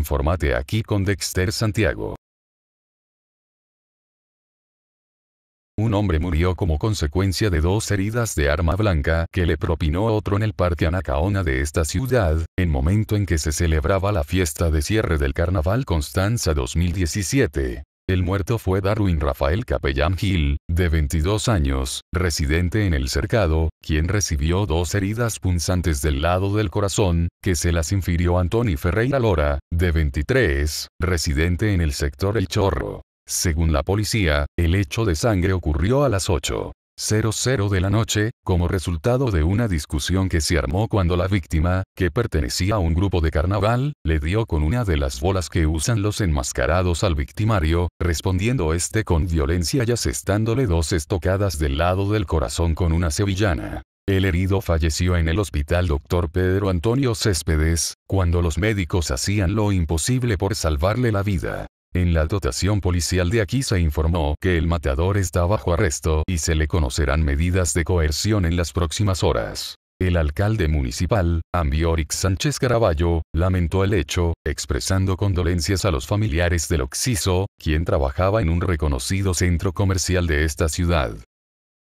Informate aquí con Dexter Santiago. Un hombre murió como consecuencia de dos heridas de arma blanca que le propinó otro en el parque Anacaona de esta ciudad, en momento en que se celebraba la fiesta de cierre del Carnaval Constanza 2017. El muerto fue Darwin Rafael Capellán Gil, de 22 años, residente en el cercado, quien recibió dos heridas punzantes del lado del corazón, que se las infirió Antoni Ferreira Lora, de 23, residente en el sector El Chorro. Según la policía, el hecho de sangre ocurrió a las 8. 00 de la noche, como resultado de una discusión que se armó cuando la víctima, que pertenecía a un grupo de carnaval, le dio con una de las bolas que usan los enmascarados al victimario, respondiendo este con violencia y asestándole dos estocadas del lado del corazón con una sevillana. El herido falleció en el hospital Dr. Pedro Antonio Céspedes, cuando los médicos hacían lo imposible por salvarle la vida. En la dotación policial de aquí se informó que el matador está bajo arresto y se le conocerán medidas de coerción en las próximas horas. El alcalde municipal, Ambiorix Sánchez Caraballo, lamentó el hecho, expresando condolencias a los familiares del Oxiso, quien trabajaba en un reconocido centro comercial de esta ciudad.